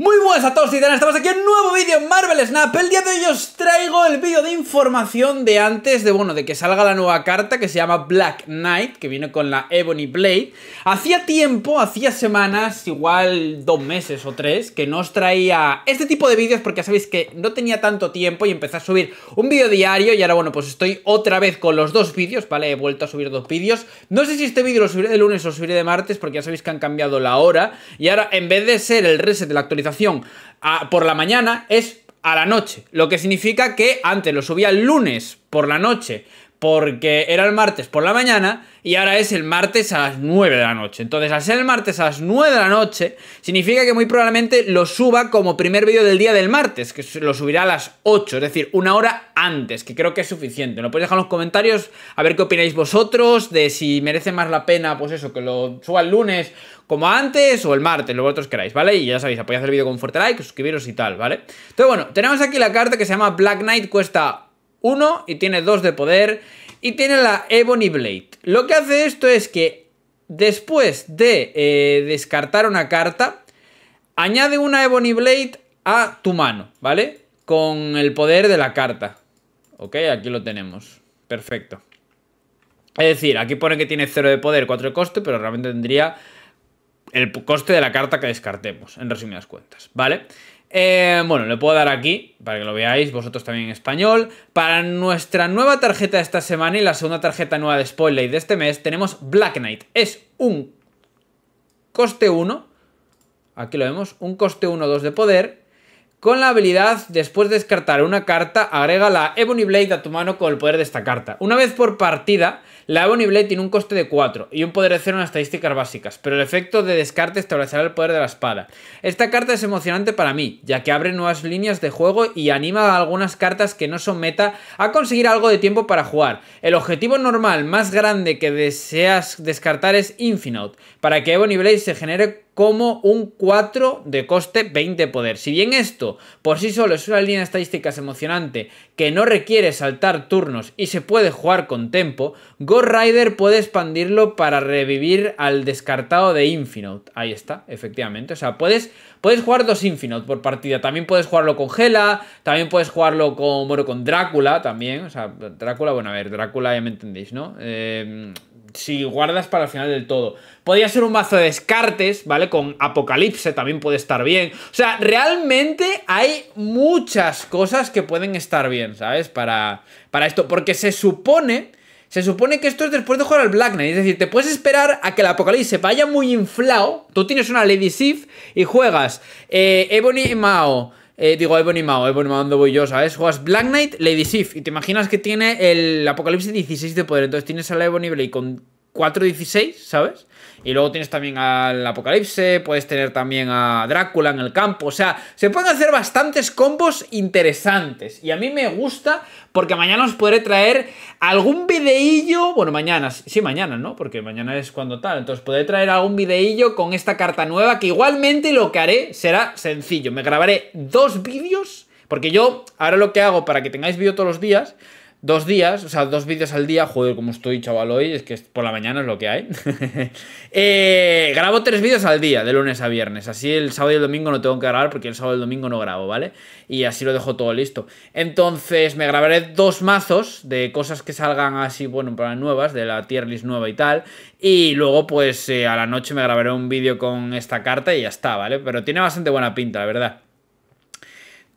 Muy Buenas a todos titanes, estamos aquí en un nuevo vídeo en Marvel Snap El día de hoy os traigo el vídeo de información de antes de, bueno, de que salga la nueva carta que se llama Black Knight Que viene con la Ebony Blade Hacía tiempo, hacía semanas, igual dos meses o tres Que no os traía este tipo de vídeos porque ya sabéis que no tenía tanto tiempo Y empecé a subir un vídeo diario y ahora, bueno, pues estoy otra vez con los dos vídeos, ¿vale? He vuelto a subir dos vídeos No sé si este vídeo lo subiré de lunes o lo subiré de martes porque ya sabéis que han cambiado la hora Y ahora, en vez de ser el reset de la actualización por la mañana es a la noche, lo que significa que antes lo subía el lunes por la noche porque era el martes por la mañana y ahora es el martes a las 9 de la noche. Entonces, al ser el martes a las 9 de la noche, significa que muy probablemente lo suba como primer vídeo del día del martes, que lo subirá a las 8, es decir, una hora antes, que creo que es suficiente. Lo podéis dejar en los comentarios a ver qué opináis vosotros, de si merece más la pena, pues eso, que lo suba el lunes como antes o el martes, lo que vosotros queráis, ¿vale? Y ya sabéis, apoyad el vídeo con fuerte like, suscribiros y tal, ¿vale? Entonces, bueno, tenemos aquí la carta que se llama Black Knight, cuesta 1 y tiene 2 de poder y tiene la Ebony Blade. Lo que hace esto es que después de eh, descartar una carta, añade una Ebony Blade a tu mano, ¿vale? Con el poder de la carta. Ok, aquí lo tenemos. Perfecto. Es decir, aquí pone que tiene 0 de poder, 4 de coste, pero realmente tendría el coste de la carta que descartemos, en resumidas cuentas, ¿vale? Eh, bueno, le puedo dar aquí para que lo veáis vosotros también en español. Para nuestra nueva tarjeta de esta semana y la segunda tarjeta nueva de Spoiler de este mes, tenemos Black Knight. Es un coste 1, aquí lo vemos, un coste 1-2 de poder con la habilidad, después de descartar una carta, agrega la Ebony Blade a tu mano con el poder de esta carta. Una vez por partida, la Ebony Blade tiene un coste de 4 y un poder de 0 en las estadísticas básicas, pero el efecto de descarte establecerá el poder de la espada. Esta carta es emocionante para mí, ya que abre nuevas líneas de juego y anima a algunas cartas que no son meta a conseguir algo de tiempo para jugar. El objetivo normal más grande que deseas descartar es Infinite, para que Ebony Blade se genere como un 4 de coste 20 poder. Si bien esto por sí solo es una línea de estadísticas emocionante que no requiere saltar turnos y se puede jugar con tempo, Ghost Rider puede expandirlo para revivir al descartado de Infinite. Ahí está, efectivamente. O sea, puedes, puedes jugar dos Infinite por partida. También puedes jugarlo con Gela, también puedes jugarlo con, moro con Drácula también. O sea, Drácula, bueno, a ver, Drácula ya me entendéis, ¿no? Eh, si guardas para el final del todo. Podría ser un mazo de descartes, ¿vale? Con Apocalipse también puede estar bien. O sea, realmente hay muchas cosas que pueden estar bien, ¿sabes? Para, para esto. Porque se supone... Se supone que esto es después de jugar al Black Knight. Es decir, te puedes esperar a que el Apocalipse vaya muy inflado. Tú tienes una Lady Sif y juegas eh, Ebony y Mao, eh, digo, Ebony Mao, Ebony Mao, ¿dónde voy yo? ¿Sabes? Juegas Black Knight, Lady Sif, y te imaginas que tiene el Apocalipsis 16 de poder, entonces tienes a la Ebony Blade con 4-16, ¿sabes? Y luego tienes también al Apocalipse, puedes tener también a Drácula en el campo. O sea, se pueden hacer bastantes combos interesantes. Y a mí me gusta porque mañana os podré traer algún videillo. Bueno, mañana, sí, mañana, ¿no? Porque mañana es cuando tal. Entonces podré traer algún videillo con esta carta nueva que igualmente lo que haré será sencillo. Me grabaré dos vídeos. Porque yo ahora lo que hago para que tengáis vídeo todos los días dos días, o sea, dos vídeos al día, joder, como estoy chaval hoy, es que por la mañana es lo que hay. eh, grabo tres vídeos al día, de lunes a viernes, así el sábado y el domingo no tengo que grabar porque el sábado y el domingo no grabo, ¿vale? Y así lo dejo todo listo. Entonces me grabaré dos mazos de cosas que salgan así, bueno, para nuevas, de la tier list nueva y tal, y luego pues eh, a la noche me grabaré un vídeo con esta carta y ya está, ¿vale? Pero tiene bastante buena pinta, la verdad.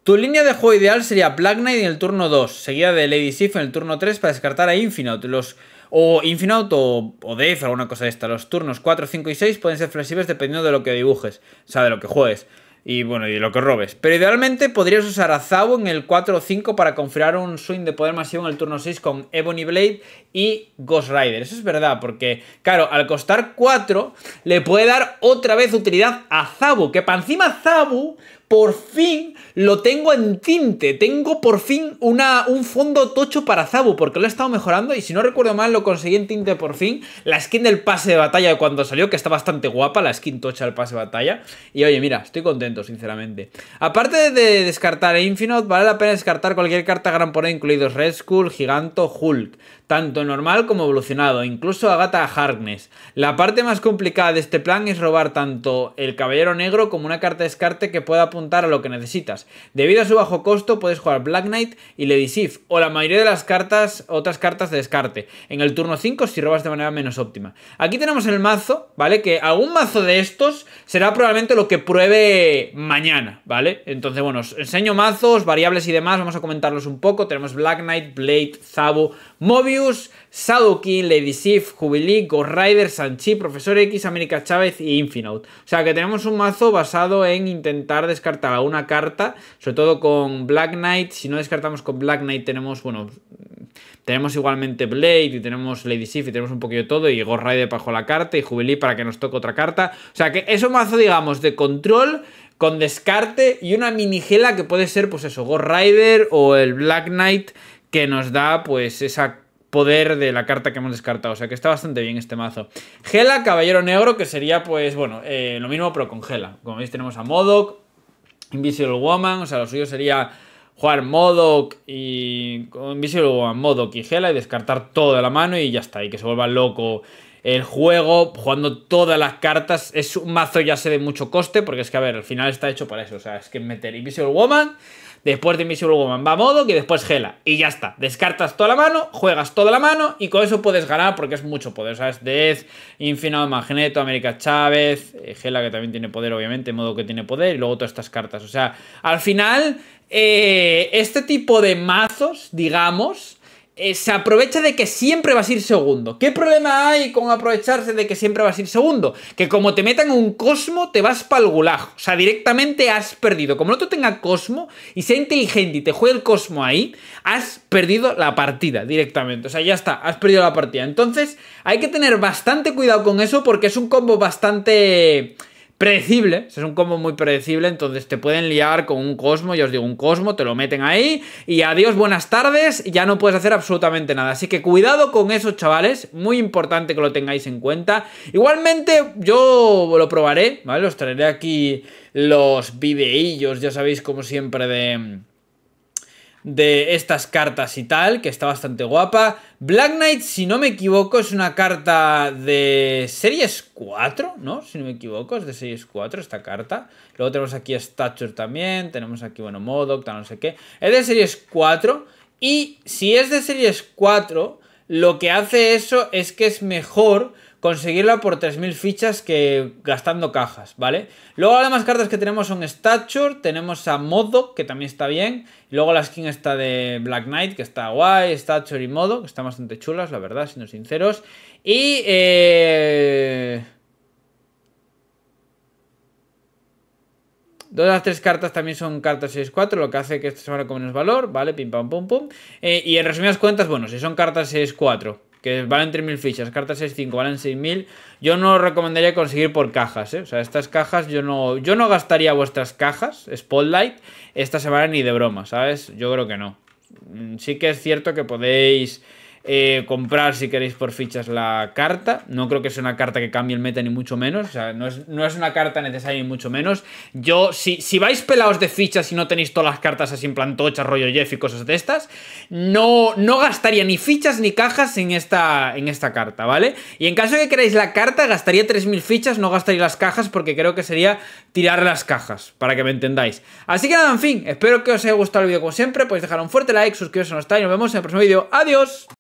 Tu línea de juego ideal sería Black Knight en el turno 2, seguida de Lady Sif en el turno 3 para descartar a Infinite. Los, o Infinite o, o alguna cosa de esta. Los turnos 4, 5 y 6 pueden ser flexibles dependiendo de lo que dibujes, o sea, de lo que juegues. Y bueno, y de lo que robes. Pero idealmente podrías usar a Zabu en el 4 o 5 para configurar un swing de poder masivo en el turno 6 con Ebony Blade y Ghost Rider. Eso es verdad, porque claro, al costar 4 le puede dar otra vez utilidad a Zabu. Que para encima Zabu por fin lo tengo en tinte, tengo por fin una, un fondo tocho para Zabu, porque lo he estado mejorando y si no recuerdo mal lo conseguí en tinte por fin, la skin del pase de batalla cuando salió, que está bastante guapa, la skin tocha del pase de batalla, y oye, mira, estoy contento, sinceramente. Aparte de descartar Infinite, vale la pena descartar cualquier carta gran poner, incluidos Red Skull, Giganto, Hulk tanto normal como evolucionado, incluso agata Harkness. La parte más complicada de este plan es robar tanto el Caballero Negro como una carta de descarte que pueda apuntar a lo que necesitas. Debido a su bajo costo puedes jugar Black Knight y Lady Sif, o la mayoría de las cartas, otras cartas de descarte, en el turno 5 si robas de manera menos óptima. Aquí tenemos el mazo, ¿vale? Que algún mazo de estos será probablemente lo que pruebe mañana, ¿vale? Entonces, bueno, os enseño mazos, variables y demás, vamos a comentarlos un poco. Tenemos Black Knight, Blade, Zabo, Móvil Mobius, Lady Sif, Jubilee, Ghost Rider, Sanchi, Profesor X, América Chávez y Infinite. O sea que tenemos un mazo basado en intentar descartar a una carta, sobre todo con Black Knight. Si no descartamos con Black Knight tenemos, bueno, tenemos igualmente Blade y tenemos Lady Sif y tenemos un poquillo de todo y Ghost Rider bajo la carta y Jubilee para que nos toque otra carta. O sea que es un mazo, digamos, de control con descarte y una minigela que puede ser, pues eso, Ghost Rider o el Black Knight que nos da, pues, esa poder de la carta que hemos descartado. O sea que está bastante bien este mazo. Gela, Caballero Negro, que sería pues, bueno, eh, lo mismo pero con Gela. Como veis tenemos a Modok, Invisible Woman, o sea, lo suyo sería jugar Modok y Invisible Woman, Modok y Gela y descartar toda la mano y ya está, y que se vuelva loco el juego, jugando todas las cartas. Es un mazo ya sé de mucho coste, porque es que, a ver, al final está hecho para eso. O sea, es que meter Invisible Woman después de Invisible Woman va Modo que después Gela. Y ya está. Descartas toda la mano, juegas toda la mano y con eso puedes ganar porque es mucho poder. ¿Sabes? Death, Infinado Magneto, América Chávez, eh, Gela que también tiene poder, obviamente, Modo que tiene poder y luego todas estas cartas. O sea, al final, eh, este tipo de mazos, digamos eh, se aprovecha de que siempre vas a ir segundo. ¿Qué problema hay con aprovecharse de que siempre vas a ir segundo? Que como te metan un Cosmo, te vas pa'l gulag. O sea, directamente has perdido. Como no te tenga Cosmo y sea inteligente y te juegue el Cosmo ahí, has perdido la partida directamente. O sea, ya está, has perdido la partida. Entonces, hay que tener bastante cuidado con eso porque es un combo bastante predecible, es un combo muy predecible, entonces te pueden liar con un Cosmo, ya os digo, un Cosmo, te lo meten ahí y adiós, buenas tardes, ya no puedes hacer absolutamente nada. Así que cuidado con eso, chavales, muy importante que lo tengáis en cuenta. Igualmente yo lo probaré, ¿vale? Os traeré aquí los videillos, ya sabéis, como siempre, de de estas cartas y tal, que está bastante guapa. Black Knight, si no me equivoco, es una carta de series 4, ¿no? Si no me equivoco, es de series 4 esta carta. Luego tenemos aquí Stature también, tenemos aquí, bueno, Modok, tal, no sé qué. Es de series 4 y si es de series 4, lo que hace eso es que es mejor conseguirla por 3.000 fichas que gastando cajas, ¿vale? Luego las demás cartas que tenemos son Stature, tenemos a Modo, que también está bien, luego la skin está de Black Knight, que está guay, Stature y Modo, que están bastante chulas, la verdad, siendo sinceros, y... Eh... Dos las tres cartas también son cartas 6-4, lo que hace que esta semana con menos valor, ¿vale? Pim, pam, pum, pum. Eh, y en resumidas cuentas, bueno, si son cartas 6-4, que valen 3.000 fichas, cartas 6.5 valen 6.000, yo no recomendaría conseguir por cajas, ¿eh? O sea, estas cajas yo no, yo no gastaría vuestras cajas, Spotlight, esta semana ni de broma, ¿sabes? Yo creo que no. Mm, sí que es cierto que podéis eh, comprar si queréis por fichas la carta. No creo que sea una carta que cambie el meta ni mucho menos. O sea, no es, una carta necesaria ni mucho menos. Yo, si, si vais pelados de fichas y no tenéis todas las cartas así en plan tocha, rollo Jeff y cosas de estas, no, no gastaría ni fichas ni cajas en esta, en esta carta, ¿vale? Y en caso de que queráis la carta, gastaría 3.000 fichas, no gastaría las cajas porque creo que sería tirar las cajas, para que me entendáis. Así que nada, en fin, espero que os haya gustado el vídeo como siempre, podéis dejar un fuerte like, suscribiros si no Y nos vemos en el próximo vídeo. ¡Adiós!